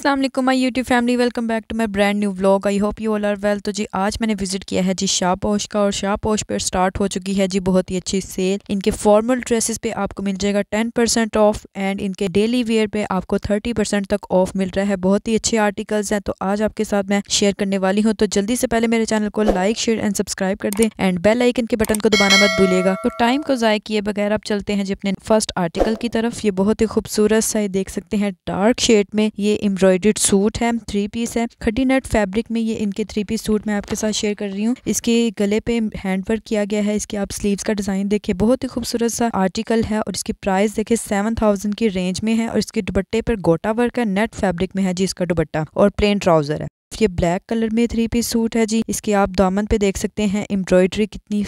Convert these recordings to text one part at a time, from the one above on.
Aslam my YouTube family welcome back to my brand new blog I hope you all are well तो जी आज मैंने visit किया है जी शाहपोश का और शाहपोश पर स्टार्ट हो चुकी है जी बहुत ही अच्छी सेल इनके फॉर्मल ड्रेसेस पे आपको मिल जाएगा टेन परसेंट ऑफ एंड इनके डेली वेयर पे आपको थर्टी परसेंट तक ऑफ मिल रहा है बहुत ही अच्छे आर्टिकल्स हैं तो आज आपके साथ मैं शेयर करने वाली हूँ तो जल्दी से पहले मेरे चैनल को लाइक शेयर एंड सब्सक्राइब कर दें एंड बेल आइकन के बटन को दबाना मत भूलिएगा तो टाइम को ज़ाय किए बगैर आप चलते हैं जी अपने फर्स्ट आर्टिकल की तरफ ये बहुत ही खूबसूरत सा देख सकते हैं डार्क शेड में ये एम्ब्रॉय एम्ब्रॉयडर्ड सूट है थ्री पीस है खड्डी नट फैब्रिक में ये इनके थ्री पीस सूट मैं आपके साथ शेयर कर रही हूँ इसके गले पे हैंड वर्क किया गया है इसके आप स्लीव्स का डिज़ाइन देखें बहुत ही खूबसूरत सा आर्टिकल है और इसकी प्राइस देखे सेवन थाउजेंड की रेंज में है और इसके दुबट्टे पर गोटा वर्क है नेट फैब्रिक में है जी इसका दुबट्टा और प्लेन ट्राउजर है ये ब्लैक कलर में थ्री पीस सूट है जी इसके आप दामन पे देख सकते हैं एम्ब्रॉयडरी कितनी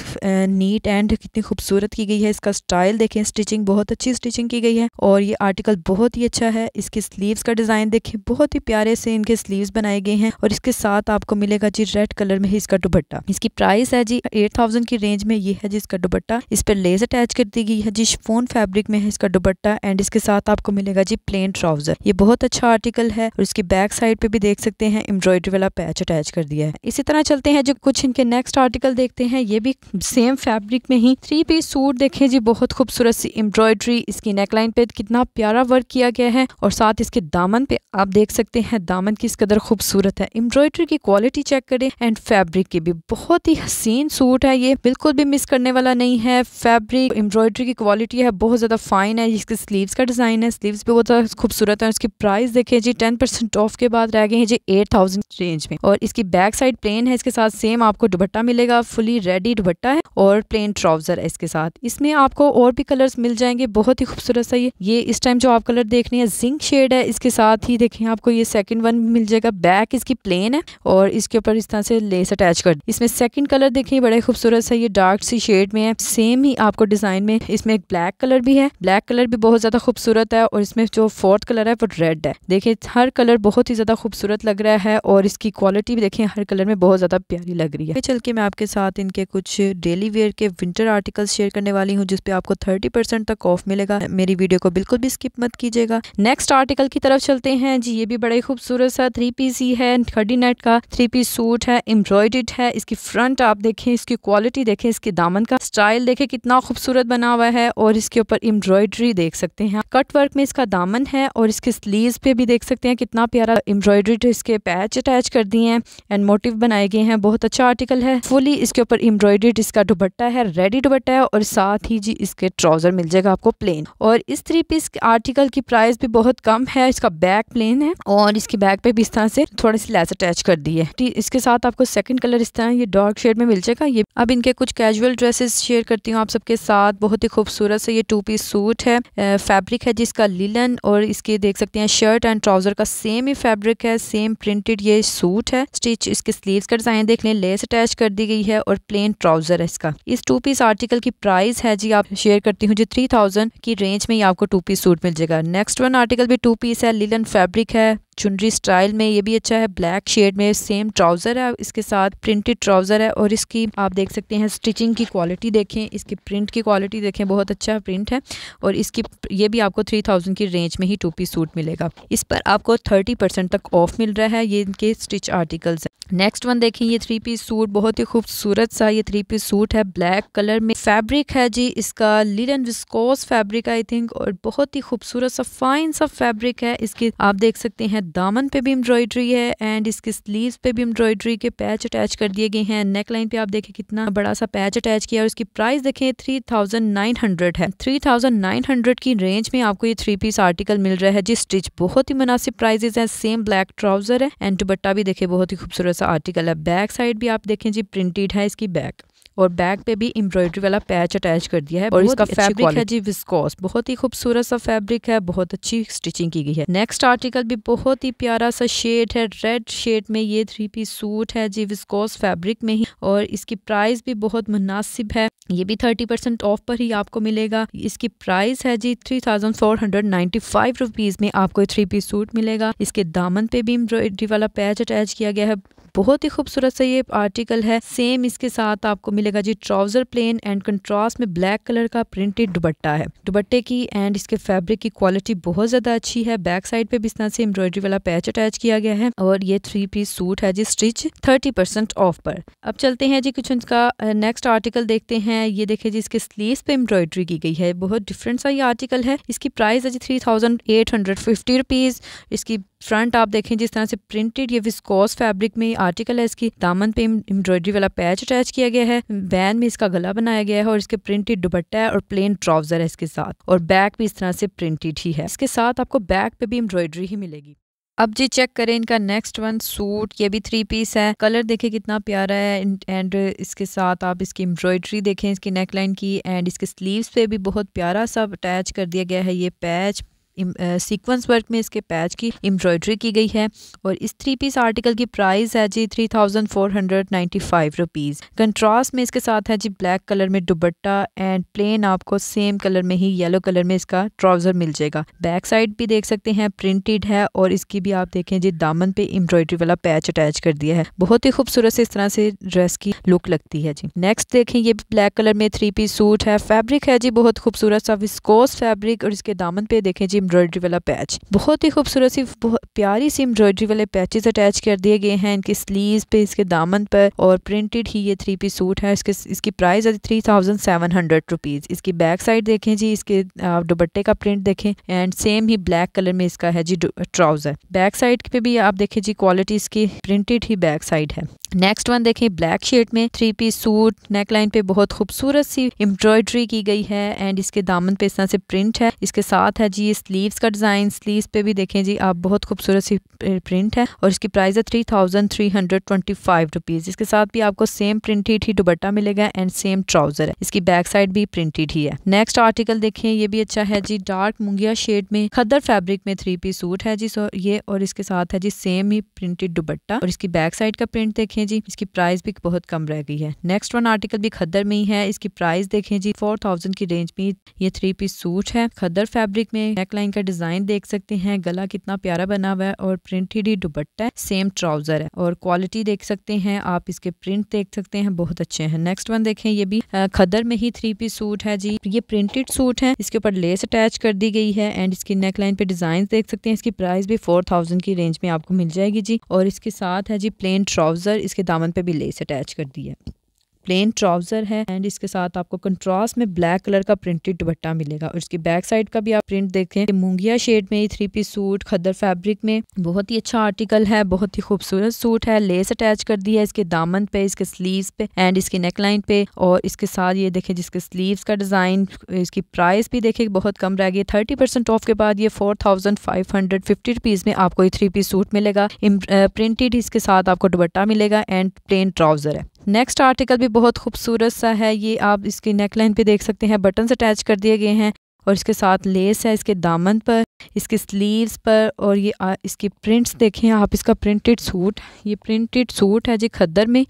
नीट एंड कितनी खूबसूरत की गई है इसका स्टाइल देखें स्टिचिंग बहुत अच्छी स्टिचिंग की गई है और ये आर्टिकल बहुत ही अच्छा है इसके स्लीव्स का डिजाइन देखें बहुत ही प्यारे से इनके स्लीव्स बनाए गए हैं और इसके साथ आपको मिलेगा जी रेड कलर में ही इसका दुबट्टा इसकी प्राइस है जी एट थाउजेंड की रेंज में ये है जी इसका दुबट्टा इस पर लेस अटैच कर दी गई है जी फोन फेब्रिक में है इसका दुबट्टा एंड इसके साथ आपको मिलेगा जी प्लेन ट्राउजर ये बहुत अच्छा आर्टिकल है और इसकी बैक साइड पे भी देख सकते हैं एम्ब्रॉयडरी ऑलरेडी वाला पैच अटैच कर दिया है इसी तरह चलते हैं जो कुछ इनके नेक्स्ट आर्टिकल देखते हैं ये भी सेम फैब्रिक में ही थ्री पीस सूट देखें जी बहुत खूबसूरत सी एम्ब्रॉयडरी इसकी नेकलाइन पे कितना प्यारा वर्क किया गया है और साथ इसके दामन पे आप देख सकते हैं दामन किस कदर खूबसूरत है एम्ब्रॉयडरी की क्वालिटी चेक करें एंड फैब्रिक की भी बहुत ही हसीन सूट है ये बिल्कुल भी मिस करने वाला नहीं है फैब्रिक एम्ब्रॉयडरी की क्वालिटी है बहुत ज़्यादा फाइन है इसके स्लीव का डिज़ाइन है स्लीव भी बहुत खूबसूरत है इसकी प्राइस देखें जी टेन परसेंट ऑफ के बाद रह गए हैं जी एट थाउजेंड रेंज में और इसकी बैक साइड प्लेन है इसके साथ सेम आपको दुबट्टा मिलेगा फुली रेडी दुबट्टा है और प्लेन ट्राउजर है इसके साथ इसमें आपको और भी कलर्स मिल जाएंगे बहुत ही खूबसूरत सा ये ये इस टाइम जो आप कलर देख रहे हैं जिंक शेड है इसके साथ ही देखें आपको ये सेकंड वन मिल जाएगा बैक इसकी प्लेन है और इसके ऊपर इस तरह से लेस अटैच कर इसमें सेकेंड कलर देखें बड़े खूबसूरत सा ये डार्क सी शेड में है सेम ही आपको डिजाइन में इसमें एक ब्लैक कलर भी है ब्लैक कलर भी बहुत ज्यादा खूबसूरत है और इसमें जो फोर्थ कलर है वो रेड है देखिये हर कलर बहुत ही ज्यादा खूबसूरत लग रहा है और इसकी क्वालिटी भी देखें हर कलर में बहुत ज़्यादा प्यारी लग रही है चल के मैं आपके साथ इनके कुछ डेली वेयर के विंटर आर्टिकल्स शेयर करने वाली हूँ जिसपे आपको थर्टी परसेंट तक ऑफ मिलेगा मेरी वीडियो को बिल्कुल भी स्किप मत कीजिएगा नेक्स्ट आर्टिकल की तरफ चलते हैं जी ये भी बड़ा ही खूबसूरत सा थ्री पीस ही है थर्डी नेट का थ्री पीस सूट है एम्ब्रॉयडेड है इसकी फ्रंट आप देखें इसकी क्वालिटी देखें इसके दामन का स्टाइल देखें कितना खूबसूरत बना हुआ है और इसके ऊपर एम्ब्रॉयडरी देख सकते हैं कट वर्क में इसका दामन है और इसके स्लीव पे भी देख सकते हैं कितना प्यारा एम्ब्रॉयडरी इसके पैच अटैच कर दिए हैं एंड मोटिव बनाए गए हैं बहुत अच्छा आर्टिकल है फुली इसके ऊपर एम्ब्रॉयडेड इसका दुबट्टा है रेडी दुबट्टा है और साथ ही जी इसके ट्राउज़र मिल जाएगा आपको प्लेन और इस थ्री पीस आर्टिकल की प्राइस भी बहुत कम है इसका बैक प्लेन है और इसके बैक पे भी इस तरह से थोड़ी सी लेस अटैच कर दी है इसके साथ आपको सेकंड कलर इस तरह ये डार्क शेड में मिल जाएगा ये अब इनके कुछ कैजुअल ड्रेसेस शेयर करती हूँ आप सबके साथ बहुत ही खूबसूरत से ये टू पीस सूट है फैब्रिक है जिसका लीलन और इसके देख सकते हैं शर्ट एंड ट्राउजर का सेम ही फैब्रिक है सेम प्रिंटेड ये ये सूट है स्टिच इसके स्लीव्स का डिजाइन देख लें लेस अटैच कर दी गई है और प्लेन ट्राउजर है इसका इस टू पीस आर्टिकल की प्राइस है जी आप शेयर करती हूँ जी थ्री थाउजेंड की रेंज में ही आपको टू पीस सूट मिल जाएगा नेक्स्ट वन आर्टिकल भी टू पीस है लिलन फैब्रिक है चुनरी स्टाइल में ये भी अच्छा है ब्लैक शेड में सेम ट्राउज़र है इसके साथ प्रिंटेड ट्राउज़र है और इसकी आप देख सकते हैं स्टिचिंग की क्वालिटी देखें इसकी प्रिंट की क्वालिटी देखें बहुत अच्छा प्रिंट है और इसकी ये भी आपको थ्री थाउजेंड की रेंज में ही टोपी सूट मिलेगा इस पर आपको थर्टी परसेंट तक ऑफ मिल रहा है ये इनके स्टिच आर्टिकल्स हैं नेक्स्ट वन देखें ये थ्री पीस सूट बहुत ही खूबसूरत सा ये थ्री पीस सूट है ब्लैक कलर में फैब्रिक है जी इसका linen viscose fabric I think और बहुत ही खूबसूरत सा फाइन सा फैब्रिक है इसकी आप देख सकते हैं दामन पे भी एम्ब्रॉयडरी है एंड इसके स्लीव्स पे भी एम्ब्रॉयडरी के पैच अटैच कर दिए गए हैं नेक लाइन पे आप देखें कितना बड़ा सा पैच अटैच किया और इसकी प्राइस देखें थ्री थाउजेंड नाइन हंड्रेड है थ्री थाउजेंड नाइन हंड्रेड की रेंज में आपको ये थ्री पीस आर्टिकल मिल रहा है जी स्टिच बहुत ही मुनासिब प्राइजेज है सेम ब्लैक ट्राउजर है एंड दुबट्टा भी देखे बहुत ही खूबसूरत खूबसूरत सा आर्टिकल है बैक साइड भी आप देखें जी प्रिंटेड है इसकी बैक और बैक पे भी एम्ब्रॉयडरी वाला पैच अटैच कर दिया है और इसका फैब्रिक है जी विस्कोस बहुत ही खूबसूरत सा फैब्रिक है बहुत अच्छी स्टिचिंग की गई है नेक्स्ट आर्टिकल भी बहुत ही प्यारा सा शेड है रेड शेड में ये थ्री पीस सूट है जी विस्कोस फैब्रिक में ही और इसकी प्राइस भी बहुत मुनासिब है ये भी थर्टी परसेंट ऑफ पर ही आपको मिलेगा इसकी प्राइस है जी three thousand four hundred ninety five rupees में आपको थ्री पीस सूट मिलेगा इसके दामन पे भी एम्ब्रॉयडरी वाला पैच अटैच किया गया है बहुत ही खूबसूरत सा ये आर्टिकल है सेम इसके साथ आपको मिलेगा जी ट्राउजर प्लेन एंड कंट्रास्ट में ब्लैक कलर का प्रिंटेड दुबट्टा है दुबट्टे की एंड इसके फैब्रिक की क्वालिटी बहुत ज्यादा अच्छी है बैक साइड पे भी इस तरह से एम्ब्रॉयडरी वाला पैच अटैच किया गया है और ये थ्री पीस सूट है जी स्टिच थर्टी परसेंट ऑफ पर अब चलते हैं जी कुछ का नेक्स्ट आर्टिकल देखते हैं ये देखे जी इसके स्लीव पे एम्ब्रॉयडरी की गई है बहुत डिफरेंट सा ये आर्टिकल है इसकी प्राइस है जी three thousand eight hundred fifty rupees इसकी फ्रंट आप देखें जिस तरह से प्रिंटेड ये विस्कोस फैब्रिक में आर्टिकल है इसकी दामन पे एम्ब्रॉयडरी वाला पैच अटैच किया गया है वैन में इसका गला बनाया गया है और इसके प्रिंटेड दुपट्टा है और प्लेन ट्राउजर है इसके साथ और बैक भी इस तरह से प्रिंटेड ही है इसके साथ आपको बैक पे भी एम्ब्रॉयडरी ही मिलेगी अब जी चेक करें इनका नेक्स्ट वन सूट ये भी थ्री पीस है कलर देखें कितना प्यारा है एंड इसके साथ आप इसकी एम्ब्रॉयडरी देखें इसकी नेकलाइन की एंड इसके स्लीव्स पे भी बहुत प्यारा सा अटैच कर दिया गया है ये पैच सीक्वेंस वर्क में इसके पैच की एम्ब्रॉयडरी की गई है और इस थ्री पीस आर्टिकल की प्राइस है जी three thousand four hundred ninety five rupees contrast में इसके साथ है जी ब्लैक कलर में दुबट्टा एंड प्लेन आपको सेम कलर में ही येलो कलर में इसका ट्राउज़र मिल जाएगा बैक साइड भी देख सकते हैं प्रिंटेड है और इसकी भी आप देखें जी दामन पे एम्ब्रॉयडरी वाला पैच अटैच कर दिया है बहुत ही खूबसूरत इस तरह से ड्रेस की लुक लगती है जी नेक्स्ट देखें ये ब्लैक कलर में थ्री पीस सूट है फैब्रिक है जी बहुत खूबसूरत सा विस्कोस फैब्रिक और इसके दामन पे देखें जी एम्ब्रॉयडरी वाला पैच बहुत ही खूबसूरत सी प्यारी सी एम्ब्रॉयडरी वाले पैचेस अटैच कर दिए गए हैं इनके स्लीव पे इसके दामन पर और प्रिंटेड ही ये थ्री पीस सूट है इसके इसकी प्राइस है three thousand seven hundred rupees इसकी बैक साइड देखें जी इसके दुबट्टे का प्रिंट देखें एंड सेम ही ब्लैक कलर में इसका है जी ट्राउज़र बैक साइड पे भी आप देखें जी क्वालिटी इसकी प्रिंटेड ही बैक साइड है नेक्स्ट वन देखें ब्लैक शेड में थ्री पीस सूट नेकलाइन पे बहुत खूबसूरत सी एम्ब्रॉयडरी की गई है एंड इसके दामन पे इस तरह से प्रिंट है इसके साथ है जी स्लीव्स का डिज़ाइन स्लीव्स पे भी देखें जी आप बहुत खूबसूरत सी प्रिंट है और इसकी प्राइस है three thousand three hundred twenty five rupees इसके साथ भी आपको सेम प्रिंटेड ही दुबट्टा मिलेगा एंड सेम ट्राउज़र है इसकी बैक साइड भी प्रिंटेड ही है नेक्स्ट आर्टिकल देखें ये भी अच्छा है जी डार्क मुंगिया शेड में खदर फैब्रिक में थ्री पीस सूट है जी सो ये और इसके साथ है जी सेम ही प्रिंटेड दुबट्टा और इसकी बैक साइड का प्रिंट देखें देखें जी इसकी प्राइस भी बहुत कम रह गई है नेक्स्ट वन आर्टिकल भी खद्दर में ही है इसकी प्राइस देखें जी फोर थाउजेंड की रेंज में ये थ्री पीस सूट है खद्दर फैब्रिक में नेकलाइन का डिजाइन देख सकते हैं गला कितना प्यारा बना हुआ है और प्रिंटेड ही दुपट्टा है सेम ट्राउजर है और क्वालिटी देख सकते हैं आप इसके प्रिंट देख सकते हैं बहुत अच्छे हैं नेक्स्ट वन देखें ये भी खदर में ही थ्री पीस सूट है जी ये प्रिंटेड सूट है इसके ऊपर लेस अटैच कर दी गई है एंड इसकी नेकलाइन पे डिजाइन देख सकते हैं इसकी प्राइस भी फोर थाउजेंड की रेंज में आपको मिल जाएगी जी और इसके साथ है जी प्लेन ट्राउजर इसके दामन पे भी लेस अटैच कर दी है प्लेन ट्राउज़र है एंड इसके साथ आपको कंट्रास्ट में ब्लैक कलर का प्रिंटेड दुपट्टा मिलेगा और इसकी बैक साइड का भी आप प्रिंट देखें मुंगिया शेड में three piece suit khaddar fabric में बहुत ही अच्छा आर्टिकल है बहुत ही खूबसूरत सूट है लेस अटैच कर दी है इसके दामन पे इसके स्लीव पे एंड इसके नेकलाइन पे और इसके साथ ये देखें जिसके स्लीव का डिज़ाइन इसकी प्राइस भी देखें बहुत कम रह गई थर्टी परसेंट ऑफ के बाद ये four thousand five hundred fifty rupees में आपको ये थ्री पीस सूट मिलेगा प्रिंटेड इसके साथ आपको दुपट्टा मिलेगा एंड प्लेन ट्राउज़र है नेक्स्ट आर्टिकल भी बहुत खूबसूरत सा है ये आप इसकी नेकलाइन पे देख सकते हैं बटन्स अटैच कर दिए गए हैं और इसके साथ लेस है इसके दामन पर इसके स्लीव्स पर और ये आ, इसकी प्रिंट्स देखें आप इसका प्रिंटेड सूट ये प्रिंटेड सूट है जी खद्दर में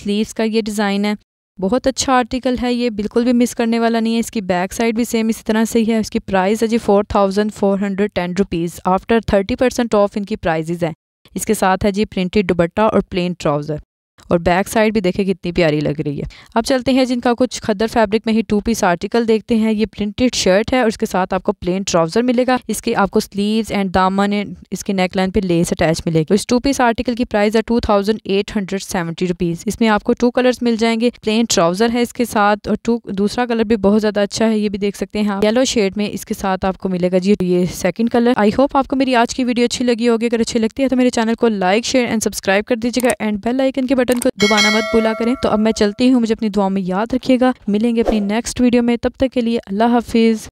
स्लीव्स का ये डिज़ाइन है बहुत अच्छा आर्टिकल है ये बिल्कुल भी मिस करने वाला नहीं है इसकी बैक साइड भी सेम इसी तरह से ही है इसकी प्राइस है जी four thousand four hundred ten rupees after thirty percent off इनकी प्राइजेज़ हैं इसके साथ है जी प्रिंटेड दुबट्टा और प्लेन ट्राउज़र और बैक साइड भी देखें कितनी प्यारी लग रही है अब चलते हैं जिनका कुछ खद्दर फैब्रिक में ही टू पीस आर्टिकल देखते हैं ये प्रिंटेड शर्ट है और इसके साथ आपको प्लेन ट्राउजर मिलेगा इसके आपको स्लीव्स एंड दामन एंड इसके नेक लाइन पे लेस अटैच मिलेगी इस टू पीस आर्टिकल की प्राइस है two thousand eight hundred seventy इसमें आपको टू कलर मिल जाएंगे प्लेन ट्राउजर है इसके साथ और टू दूसरा कलर भी बहुत ज़्यादा अच्छा है ये भी देख सकते हैं येलो शेड में इसके साथ आपको मिलेगा जी ये सेकंड कलर आई होप आपको मेरी आज की वीडियो अच्छी लगी होगी अगर अच्छी लगती है तो मेरे चैनल को लाइक शेयर एंड सब्सक्राइब कर दीजिएगा एंड बेल आइकन के बटन बटन को दोबारा मत बुला करें तो अब मैं चलती हूँ मुझे अपनी दुआ में याद रखिएगा मिलेंगे अपनी नेक्स्ट वीडियो में तब तक के लिए अल्लाह हाफिज़